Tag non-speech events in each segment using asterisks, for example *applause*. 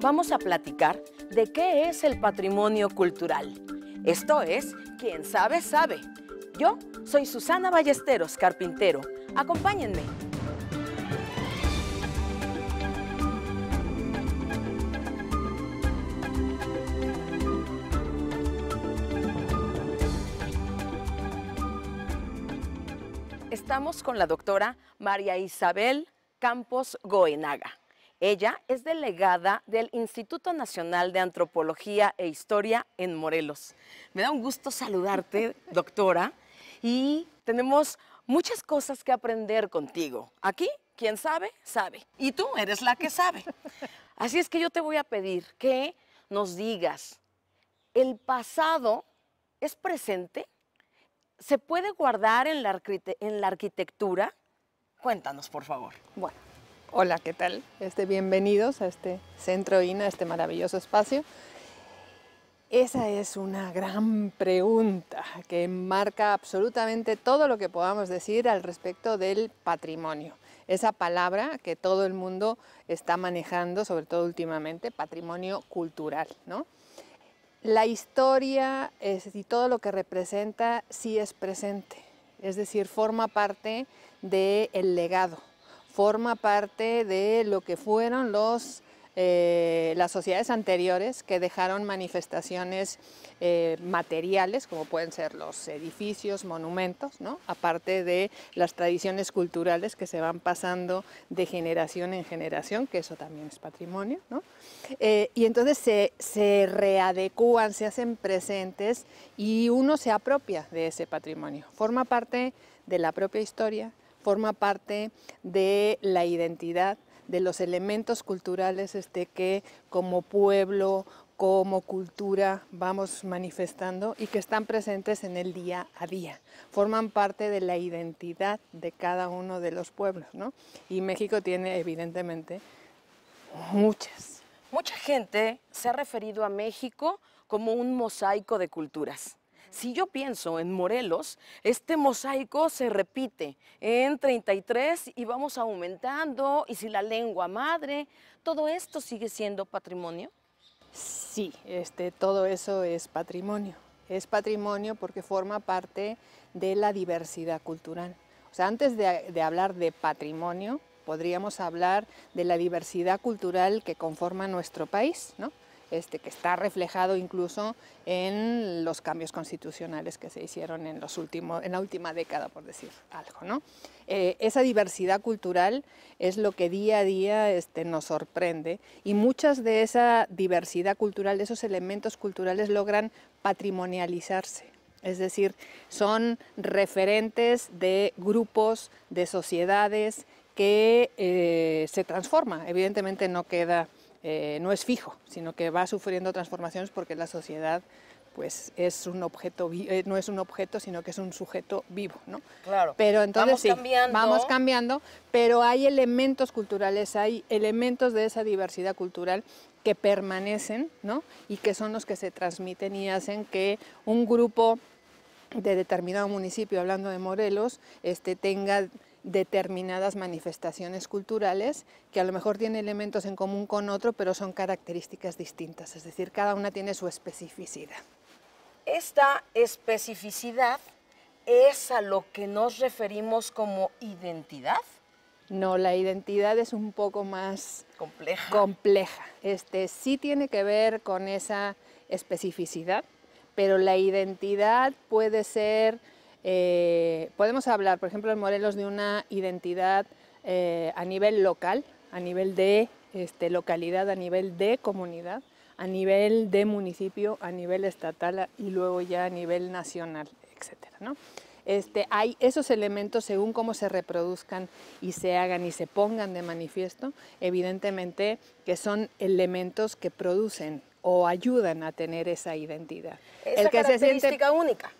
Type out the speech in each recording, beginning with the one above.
vamos a platicar de qué es el patrimonio cultural. Esto es, quien sabe, sabe. Yo soy Susana Ballesteros, carpintero. Acompáñenme. Estamos con la doctora María Isabel Campos Goenaga. Ella es delegada del Instituto Nacional de Antropología e Historia en Morelos. Me da un gusto saludarte, *laughs* doctora, y tenemos muchas cosas que aprender contigo. Aquí, quien sabe, sabe. Y tú eres la que sabe. Así es que yo te voy a pedir que nos digas, ¿el pasado es presente? ¿Se puede guardar en la, en la arquitectura? Cuéntanos, por favor. Bueno. Hola, ¿qué tal? Este, bienvenidos a este Centro INA, a este maravilloso espacio. Esa es una gran pregunta que enmarca absolutamente todo lo que podamos decir al respecto del patrimonio. Esa palabra que todo el mundo está manejando, sobre todo últimamente, patrimonio cultural, ¿no? La historia y todo lo que representa sí es presente, es decir, forma parte del legado forma parte de lo que fueron los, eh, las sociedades anteriores que dejaron manifestaciones eh, materiales, como pueden ser los edificios, monumentos, aparte de las tradiciones culturales que se van pasando de generación en generación, que eso también es patrimonio, eh, y entonces se, se readecúan, se hacen presentes y uno se apropia de ese patrimonio, forma parte de la propia historia, forma parte de la identidad, de los elementos culturales este, que como pueblo, como cultura vamos manifestando y que están presentes en el día a día. Forman parte de la identidad de cada uno de los pueblos, ¿no? Y México tiene evidentemente muchas. Mucha gente se ha referido a México como un mosaico de culturas. Si yo pienso en Morelos, este mosaico se repite en 33 y vamos aumentando, y si la lengua madre, ¿todo esto sigue siendo patrimonio? Sí, este, todo eso es patrimonio. Es patrimonio porque forma parte de la diversidad cultural. O sea, antes de, de hablar de patrimonio, podríamos hablar de la diversidad cultural que conforma nuestro país, ¿no? Este, que está reflejado incluso en los cambios constitucionales que se hicieron en, los últimos, en la última década, por decir algo. ¿no? Eh, esa diversidad cultural es lo que día a día este, nos sorprende y muchas de esa diversidad cultural, de esos elementos culturales logran patrimonializarse. Es decir, son referentes de grupos, de sociedades que eh, se transforma. Evidentemente no queda eh, no es fijo, sino que va sufriendo transformaciones porque la sociedad pues es un objeto eh, no es un objeto sino que es un sujeto vivo no claro pero entonces vamos cambiando. vamos cambiando pero hay elementos culturales hay elementos de esa diversidad cultural que permanecen no y que son los que se transmiten y hacen que un grupo de determinado municipio hablando de Morelos este tenga determinadas manifestaciones culturales que a lo mejor tienen elementos en común con otro, pero son características distintas, es decir, cada una tiene su especificidad. Esta especificidad es a lo que nos referimos como identidad. No, la identidad es un poco más compleja. compleja. Este sí tiene que ver con esa especificidad, pero la identidad puede ser eh, podemos hablar, por ejemplo, en Morelos de una identidad eh, a nivel local, a nivel de este, localidad, a nivel de comunidad, a nivel de municipio, a nivel estatal y luego ya a nivel nacional, etc. Este, hay esos elementos según cómo se reproduzcan y se hagan y se pongan de manifiesto, evidentemente que son elementos que producen o ayudan a tener esa identidad. Esa el que característica se siente, única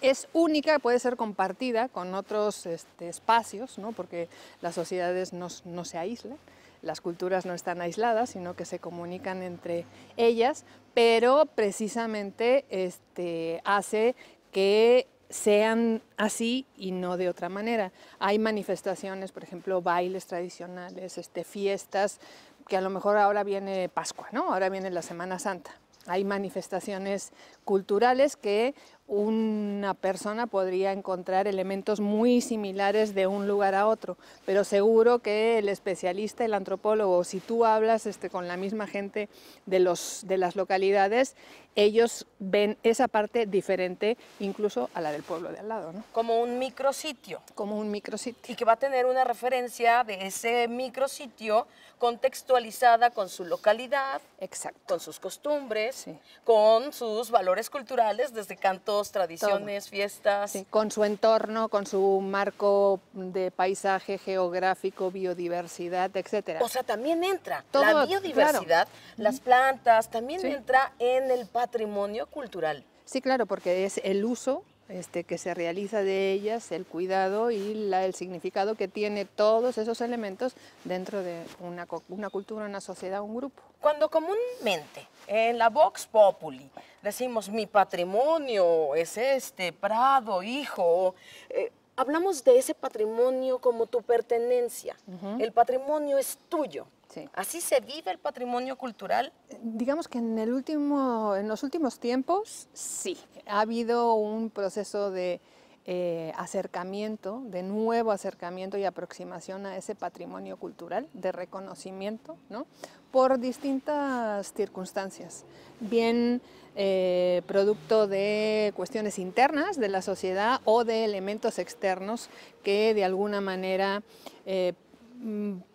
es única, puede ser compartida con otros este, espacios, ¿no? porque las sociedades no, se aíslan, las culturas no están aisladas, sino que se comunican entre ellas, pero precisamente este, hace que sean así y no de otra manera. Hay manifestaciones, por ejemplo, bailes tradicionales, este, fiestas, que a lo mejor ahora viene Pascua, ¿no? Ahora viene la Semana Santa. Hay manifestaciones culturales que una persona podría encontrar elementos muy similares de un lugar a otro, pero seguro que el especialista, el antropólogo, si tú hablas este, con la misma gente de, los, de las localidades, ellos ven esa parte diferente incluso a la del pueblo de al lado. ¿no? Como un micrositio. Como un micrositio. Y que va a tener una referencia de ese micrositio contextualizada con su localidad, Exacto. con sus costumbres, con sus valores culturales desde canto tradiciones, fiestas. con su entorno, con su marco de paisaje geográfico, biodiversidad, etcétera. O sea, también entra la biodiversidad, las plantas, también entra en el patrimonio cultural. Sí, claro, porque es el uso este, que se realiza de ellas, el cuidado y el significado que tiene todos esos elementos dentro de una, cultura, una sociedad, un grupo. Cuando comúnmente en la Vox Populi decimos mi patrimonio es este, Prado, hijo, eh, hablamos de ese patrimonio como tu pertenencia. El patrimonio es tuyo. ¿Así se vive el patrimonio cultural? Digamos que en, el último, en los últimos tiempos sí, ha habido un proceso de eh, acercamiento, de nuevo acercamiento y aproximación a ese patrimonio cultural, de reconocimiento, ¿no? por distintas circunstancias, bien eh, producto de cuestiones internas de la sociedad o de elementos externos que de alguna manera... Eh,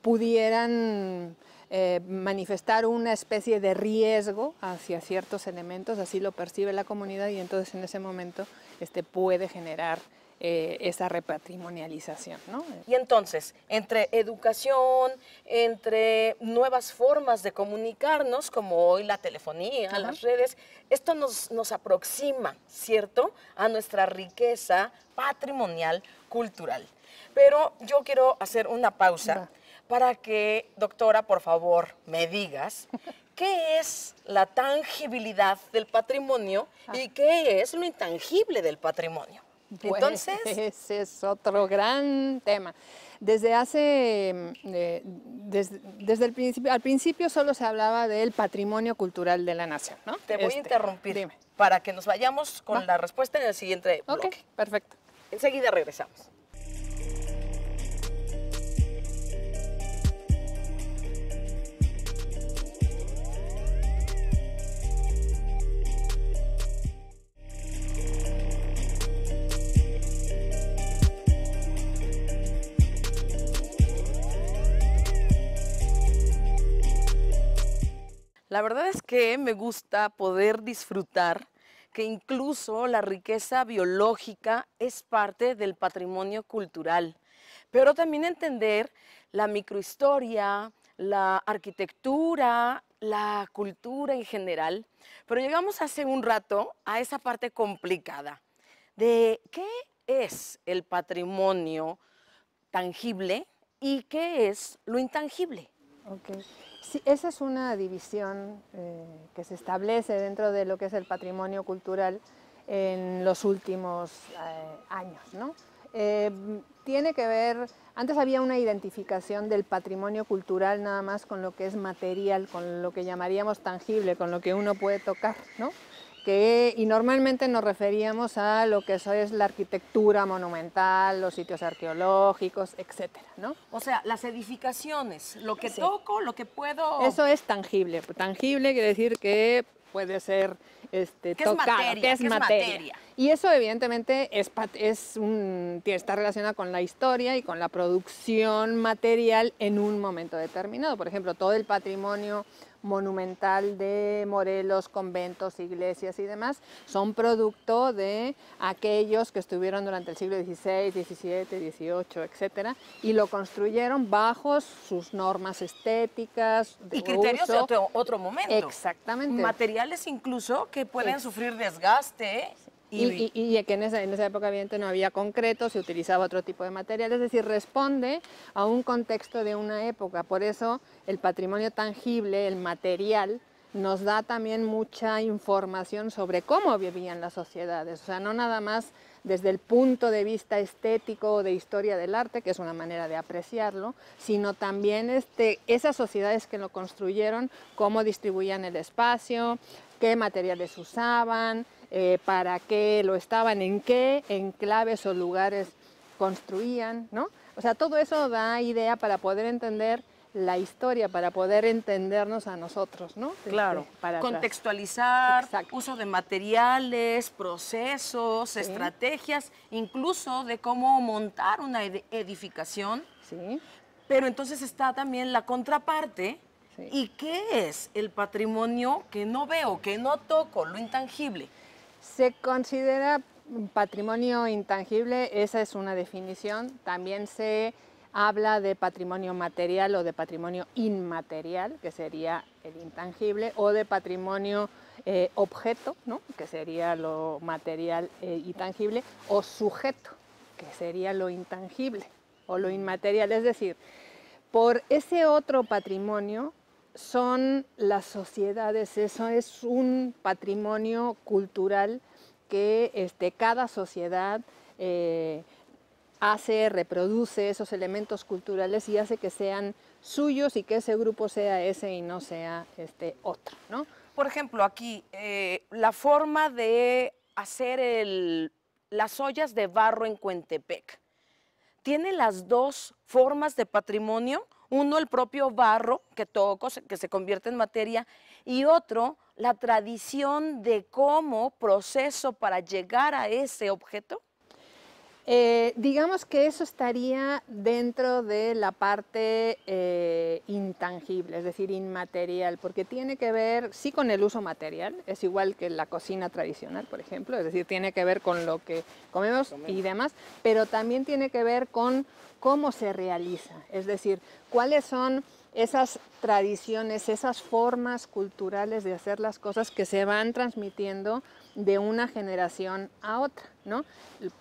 pudieran eh, manifestar una especie de riesgo hacia ciertos elementos, así lo percibe la comunidad y entonces en ese momento este, puede generar eh, esa repatrimonialización. Y entonces, entre educación, entre nuevas formas de comunicarnos, como hoy la telefonía, las redes, esto nos, nos aproxima, ¿cierto?, a nuestra riqueza patrimonial cultural. Pero yo quiero hacer una pausa para que, doctora, por favor, me digas *laughs* qué es la tangibilidad del patrimonio y ah. qué es lo intangible del patrimonio. Pues, Entonces, *laughs* ese es otro gran tema. Desde hace, mm, eh, desde, el principio, al principio solo se hablaba del patrimonio cultural de la nación, ¿no? Te voy a este, interrumpir para que nos vayamos con la respuesta en el siguiente bloque. Ok, perfecto. Enseguida regresamos. La verdad es que me gusta poder disfrutar que incluso la riqueza biológica es parte del patrimonio cultural, pero también entender la microhistoria, la arquitectura, la cultura en general. Pero llegamos hace un rato a esa parte complicada de qué es el patrimonio tangible y qué es lo intangible. Okay esa es una división eh, que se establece dentro de lo que es el patrimonio cultural en los últimos eh, años. ¿no? Eh, tiene que ver, antes había una identificación del patrimonio cultural nada más con lo que es material, con lo que llamaríamos tangible, con lo que uno puede tocar, ¿no? y normalmente nos referíamos a lo que es la arquitectura monumental, los sitios arqueológicos, etcétera, ¿no? O sea, las edificaciones, lo que toco, lo que puedo... Eso es tangible, tangible quiere decir que puede ser este, es materia, es, materia? Y eso evidentemente es, está relacionado con la historia y con la producción material en un momento determinado. Por ejemplo, todo el patrimonio monumental de Morelos, conventos, iglesias y demás, son producto de aquellos que estuvieron durante el siglo XVI, XVII, XVIII, etc. Y lo construyeron bajo sus normas estéticas. y criterios de otro, otro, momento. Exactamente. Materiales incluso que pueden sufrir desgaste. ¿eh? Y, que en esa, época evidente no había concreto, se utilizaba otro tipo de material, es decir, responde a un contexto de una época. Por eso el patrimonio tangible, el material, nos da también mucha información sobre cómo vivían las sociedades. O sea, no nada más desde el punto de vista estético o de historia del arte, que es una manera de apreciarlo, sino también este, esas sociedades que lo construyeron, cómo distribuían el espacio, qué materiales usaban, eh, para qué lo estaban, en qué enclaves o lugares construían, ¿no? O sea, todo eso da idea para poder entender la historia para poder entendernos a nosotros, ¿no? Este, claro, para contextualizar, uso de materiales, procesos, estrategias, incluso de cómo montar una edificación. Sí. Pero entonces está también la contraparte. ¿Y qué es el patrimonio que no veo, que no toco, lo intangible? Se considera patrimonio intangible, esa es una definición. También se habla de patrimonio material o de patrimonio inmaterial, que sería el intangible, o de patrimonio eh, objeto, ¿no? que sería lo material eh, y tangible, o sujeto, que sería lo intangible o lo inmaterial. Es decir, por ese otro patrimonio son las sociedades, eso es un patrimonio cultural que este, cada sociedad eh, hace, reproduce esos elementos culturales y hace que sean suyos y que ese grupo sea ese y no sea este otro, Por ejemplo, aquí, eh, la forma de hacer las ollas de barro en Cuentepec, ¿tiene las dos formas de patrimonio? Uno, el propio barro que que se convierte en materia, y otro, la tradición de cómo proceso para llegar a ese objeto. Eh, digamos que eso estaría dentro de la parte eh, intangible, es decir, inmaterial, porque tiene que ver, sí, con el uso material, es igual que la cocina tradicional, por ejemplo, es decir, tiene que ver con lo que comemos. y demás, pero también tiene que ver con cómo se realiza, es decir, cuáles son esas tradiciones, esas formas culturales de hacer las cosas que se van transmitiendo de una generación a otra, ¿no?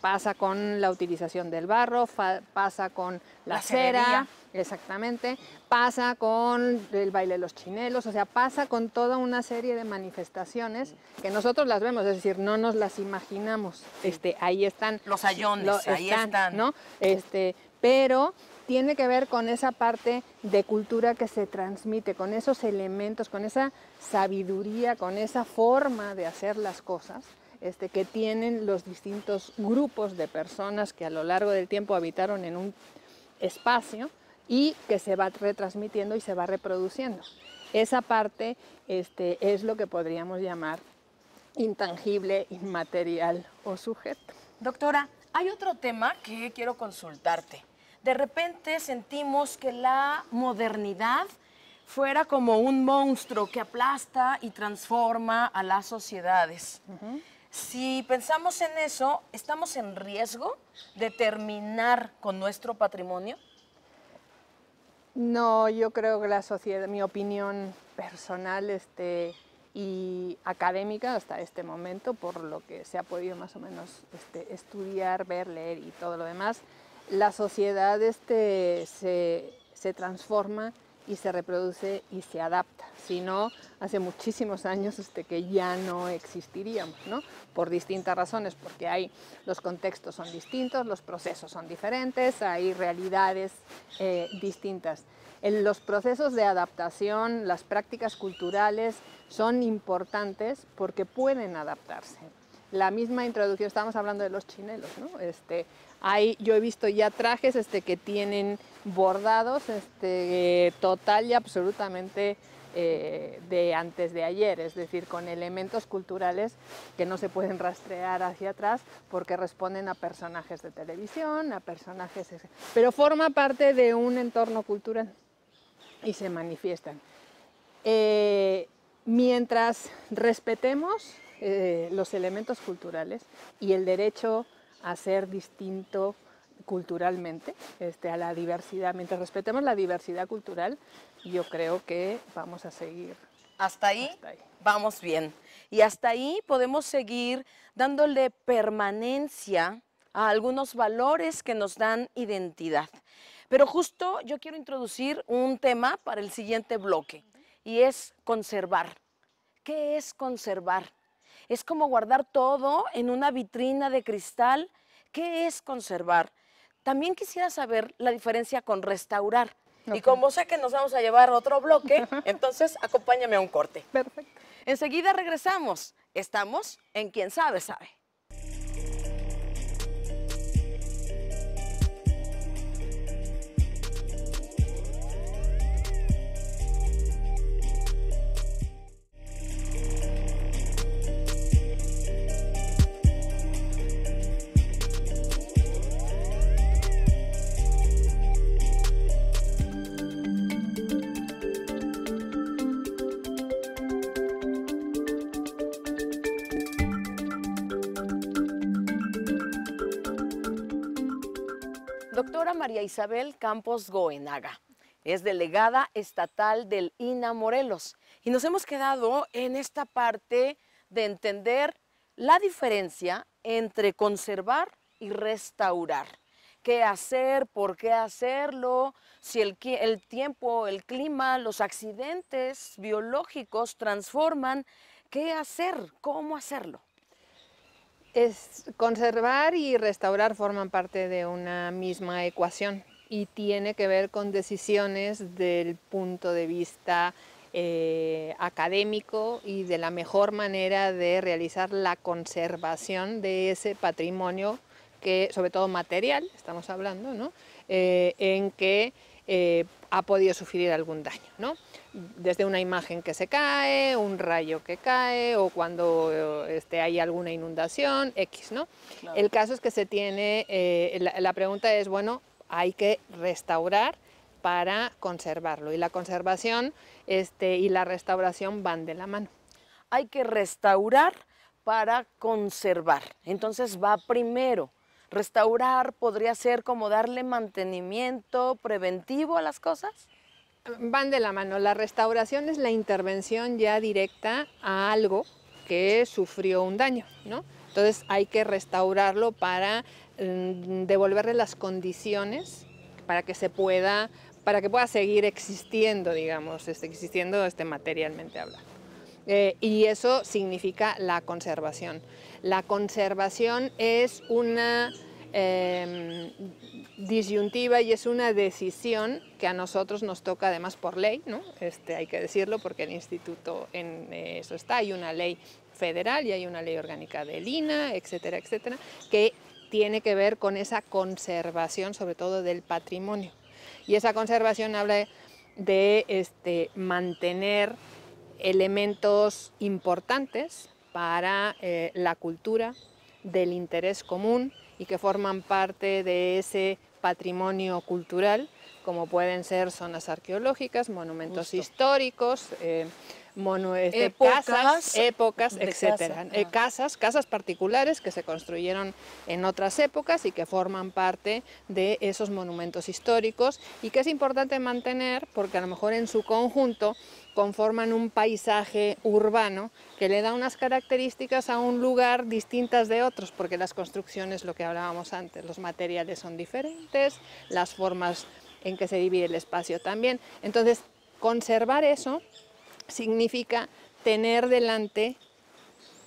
Pasa con la utilización del barro, pasa con la, cera, exactamente, pasa con el baile de los chinelos, o sea, pasa con toda una serie de manifestaciones que nosotros las vemos, es decir, no nos las imaginamos. Este, ahí están los ayones, ahí ¿no? Este, pero tiene que ver con esa parte de cultura que se transmite, con esos elementos, con esa sabiduría, con esa forma de hacer las cosas este, que tienen los distintos grupos de personas que a lo largo del tiempo habitaron en un espacio y que se va retransmitiendo y se va reproduciendo. Esa parte este, es lo que podríamos llamar intangible, inmaterial o sujeto. Doctora, hay otro tema que quiero consultarte de repente sentimos que la modernidad fuera como un monstruo que aplasta y transforma a las sociedades. Si pensamos en eso, ¿estamos en riesgo de terminar con nuestro patrimonio? No, yo creo que la sociedad, mi opinión personal este, y académica hasta este momento, por lo que se ha podido más o menos este, estudiar, ver, leer y todo lo demás, la sociedad este, se, transforma y se reproduce y se adapta. Si no, hace muchísimos años este, que ya no existiríamos, ¿no? Por distintas razones, porque hay, los contextos son distintos, los procesos son diferentes, hay realidades eh, distintas. En los procesos de adaptación, las prácticas culturales son importantes porque pueden adaptarse la misma introducción, estábamos hablando de los chinelos, ¿no? Este, hay, yo he visto ya trajes este, que tienen bordados este, total y absolutamente eh, de antes de ayer, es decir, con elementos culturales que no se pueden rastrear hacia atrás porque responden a personajes de televisión, a personajes... Pero forma parte de un entorno cultural y se manifiestan. Eh, mientras respetemos eh, los elementos culturales y el derecho a ser distinto culturalmente, este, a la diversidad. Mientras respetemos la diversidad cultural, yo creo que vamos a seguir. Hasta ahí, hasta ahí. vamos bien. Y hasta ahí podemos seguir dándole permanencia a algunos valores que nos dan identidad. Pero justo yo quiero introducir un tema para el siguiente bloque y es conservar. ¿Qué es conservar? es como guardar todo en una vitrina de cristal. ¿Qué es conservar? También quisiera saber la diferencia con restaurar. Y como sé que nos vamos a llevar otro bloque, *laughs* entonces acompáñame a un corte. Perfecto. Enseguida regresamos. Estamos en Quien sabe, sabe. María Isabel Campos Goenaga. Es delegada estatal del INA Morelos. Y nos hemos quedado en esta parte de entender la diferencia entre conservar y restaurar. ¿Qué hacer? ¿Por qué hacerlo? Si el, el tiempo, el clima, los accidentes biológicos transforman, ¿qué hacer? ¿Cómo hacerlo? conservar y restaurar forman parte de una misma ecuación y tiene que ver con decisiones del punto de vista eh, académico y de la mejor manera de realizar la conservación de ese patrimonio que, sobre todo material, estamos hablando, eh, en que eh, ha podido sufrir algún daño desde una imagen que se cae, un rayo que cae o cuando eh, este, hay alguna inundación, X, ¿no? El caso es que se tiene, eh, la, la pregunta es, bueno, hay que restaurar para conservarlo y la conservación este, y la restauración van de la mano. Hay que restaurar para conservar, entonces va primero. Restaurar podría ser como darle mantenimiento preventivo a las cosas van de la mano. La restauración es la intervención ya directa a algo que sufrió un daño, ¿no? Entonces hay que restaurarlo para mm, devolverle las condiciones para que se pueda, para que pueda seguir existiendo, digamos, este, existiendo este, materialmente hablando. Eh, y eso significa la conservación. La conservación es una Em, disyuntiva y es una decisión que a nosotros nos toca además por ley, ¿no? este, hay que decirlo porque el instituto en eso está, hay una ley federal y hay una ley orgánica de lina, etcétera, etcétera, que tiene que ver con esa conservación sobre todo del patrimonio. Y esa conservación habla de este, mantener elementos importantes para eh, la cultura del interés común, y que forman parte de ese patrimonio cultural como pueden ser zonas arqueológicas, monumentos históricos, eh, este, casas, épocas, etcétera. Eh, ah. casas, casas particulares que se construyeron en otras épocas y que forman parte de esos monumentos históricos y que es importante mantener porque a lo mejor en su conjunto conforman un paisaje urbano que le da unas características a un lugar distintas de otros, porque las construcciones, lo que hablábamos antes, los materiales son diferentes, las formas en que se divide el espacio también. Entonces, conservar eso significa tener delante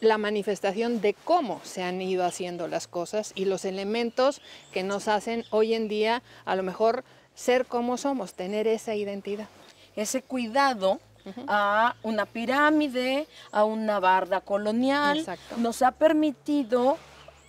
la manifestación de cómo se han ido haciendo las cosas y los elementos que nos hacen hoy en día a lo mejor ser como somos, tener esa identidad. Ese cuidado a una pirámide, a una barda colonial, nos ha permitido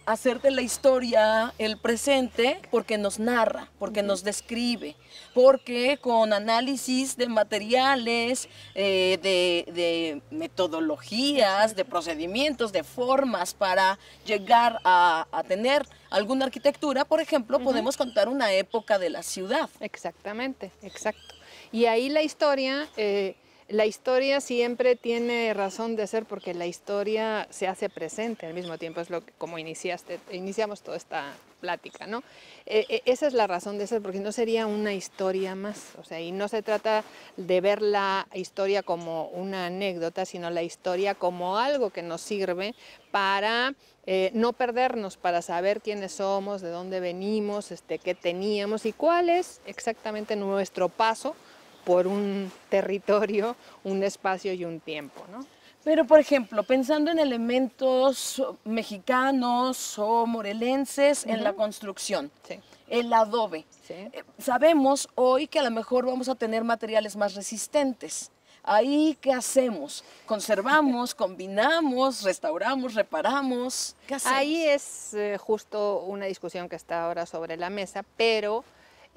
hacer de la historia el presente porque nos narra, porque nos describe, porque con análisis de materiales, eh, de, metodologías, de procedimientos, de formas para llegar a, tener alguna arquitectura, por ejemplo, podemos contar una época de la ciudad. Exactamente, exacto. Y ahí la historia... Eh, la historia siempre tiene razón de ser porque la historia se hace presente al mismo tiempo, es lo que, como iniciaste, iniciamos toda esta plática, ¿no? E, e, esa es la razón de ser, porque no sería una historia más, o sea, y no se trata de ver la historia como una anécdota, sino la historia como algo que nos sirve para eh, no perdernos, para saber quiénes somos, de dónde venimos, este, qué teníamos y cuál es exactamente nuestro paso por un territorio, un espacio y un tiempo, ¿no? Pero, por ejemplo, pensando en elementos mexicanos o morelenses en la construcción, el adobe, eh, sabemos hoy que a lo mejor vamos a tener materiales más resistentes. Ahí, ¿qué hacemos? ¿Conservamos, *laughs* combinamos, restauramos, reparamos? Ahí es eh, justo una discusión que está ahora sobre la mesa, pero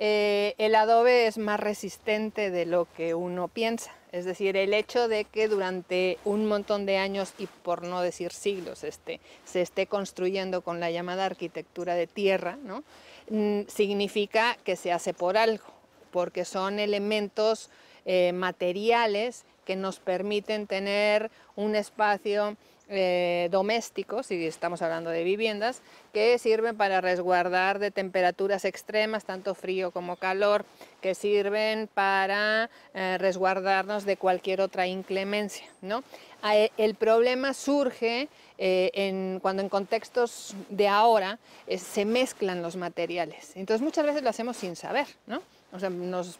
eh, el adobe es más resistente de lo que uno piensa. Es decir, el hecho de que durante un montón de años y por no decir siglos este, se esté construyendo con la llamada arquitectura de tierra, ¿no? Mm, significa que se hace por algo, porque son elementos eh, materiales que nos permiten tener un espacio eh, domésticos, y estamos hablando de viviendas, que sirven para resguardar de temperaturas extremas, tanto frío como calor, que sirven para eh, resguardarnos de cualquier otra inclemencia. ¿no? Ah, eh, el problema surge cuando en contextos de ahora se mezclan los materiales. Entonces muchas veces lo hacemos sin saber, ¿no? nos,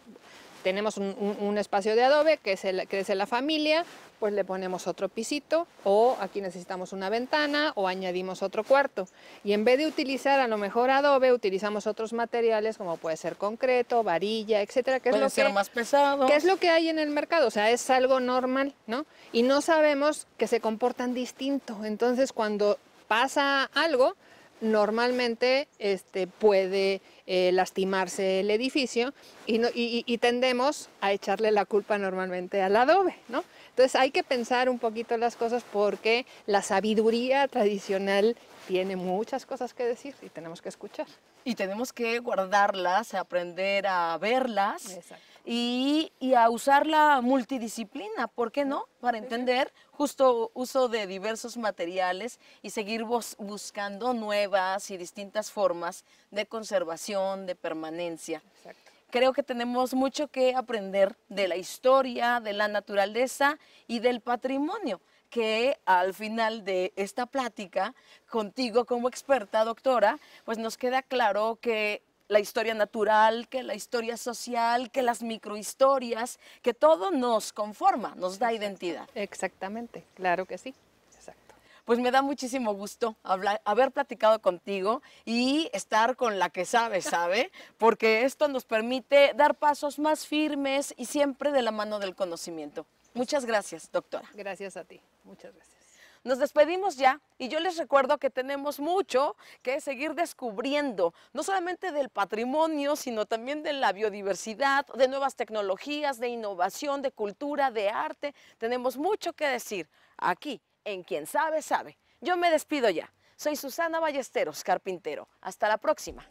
tenemos un, espacio de adobe que es, el, que es la familia, pues le ponemos otro pisito o aquí necesitamos una ventana o añadimos otro cuarto. Y en vez de utilizar a lo mejor adobe, utilizamos otros materiales como puede ser concreto, varilla, etcétera, que es lo que, más pesado. ¿Qué es lo que hay en el mercado, o sea, es algo normal, ¿no? Y no sabemos que se comportan distinto. Entonces, cuando pasa algo, normalmente este, puede eh, lastimarse el edificio y, y, tendemos a echarle la culpa normalmente al adobe, ¿no? Entonces hay que pensar un poquito las cosas porque la sabiduría tradicional tiene muchas cosas que decir y tenemos que escuchar. Y tenemos que guardarlas, aprender a verlas y, a usar la multidisciplina, ¿por qué no? Para entender justo uso de diversos materiales y seguir buscando nuevas y distintas formas de conservación, de permanencia creo que tenemos mucho que aprender de la historia, de la naturaleza y del patrimonio que al final de esta plática contigo como experta doctora, pues nos queda claro que la historia natural, que la historia social, que las microhistorias, que todo nos conforma, nos da identidad. Exactamente, claro que sí pues me da muchísimo gusto haber platicado contigo y estar con la que sabe, *laughs* ¿sabe? Porque esto nos permite dar pasos más firmes y siempre de la mano del conocimiento. Muchas gracias, doctora. Gracias a ti, muchas gracias. Nos despedimos ya y yo les recuerdo que tenemos mucho que seguir descubriendo, no solamente del patrimonio, sino también de la biodiversidad, de nuevas tecnologías, de innovación, de cultura, de arte. Tenemos mucho que decir aquí en Quien Sabe, Sabe. Yo me despido ya. Soy Susana Ballesteros, carpintero. Hasta la próxima.